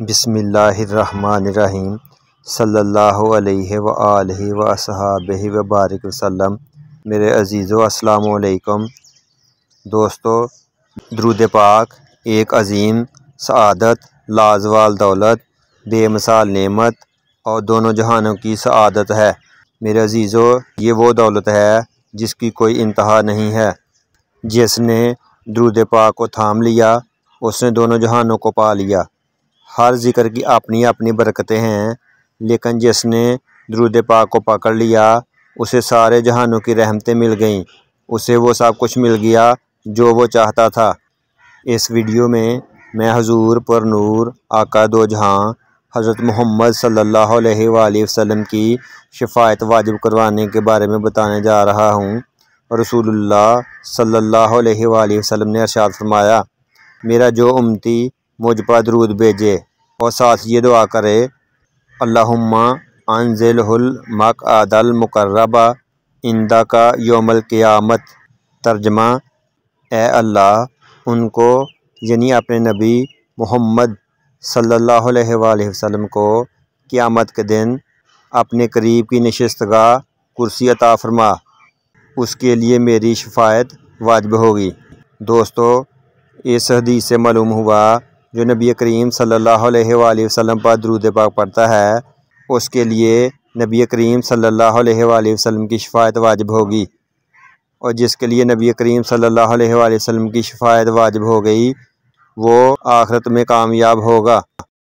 बसमीम सल्लल्लाहु अलैहि व आलिहि व असहाबिहि व बारिक वसल्लम मेरे अजीज़ों अस्सलाम वालेकुम दोस्तों द्रुद पाक एक अजीम सआदत लाजवाल दौलत बेमिसाल नेमत और दोनों जहानों की सआदत है मेरे अजीज़ों ये वो दौलत है जिसकी कोई इंतहा नहीं है जिसने दरुद पाक को थाम लिया उसने दोनों जहानों को पा लिया हर जिक्र की अपनी अपनी बरकतें हैं लेकिन जिसने द्रुद पाक को पकड़ लिया उसे सारे जहानों की रहमतें मिल गईं उसे वो सब कुछ मिल गया जो वो चाहता था इस वीडियो में मैं हजूर पर नूर आका दो जहाँ हज़रत मोहम्मद सल्लल्लाहु अलैहि वसल्लम की शिफायत वाजिब करवाने के बारे में बताने जा रहा हूँ रसूलुल्लाह सल्लल्लाहु अलैहि वसल्लम ने अरशाद फरमाया मेरा जो उम्मती मुझ पर दरूद भेजे और साथ ये दुआ करे अल्लाहुम्मा मक आदल मुकर्रबा इंदा का योमल क़ियामत तर्जमा ए अल्लाह उनको यानी अपने नबी मोहम्मद सल्लल्लाहु अलैहि वसल्लम को क़ियामत के दिन अपने करीब की नशस्तगा कुर्सी अता फरमा उसके लिए मेरी शफायत वाजब होगी दोस्तों इस हदीस से मालूम हुआ जो नबी करीम सल्लल्लाहु अलैहि वसल्लम पर दरूद पाक पढ़ता है उसके लिए नबी करीम सल्लल्लाहु अलैहि वसल्लम की शफायत वाजिब होगी और जिसके लिए नबी करीम सल्लल्लाहु अलैहि वसल्लम की शफायत वाजिब हो गई वो आखरत में कामयाब होगा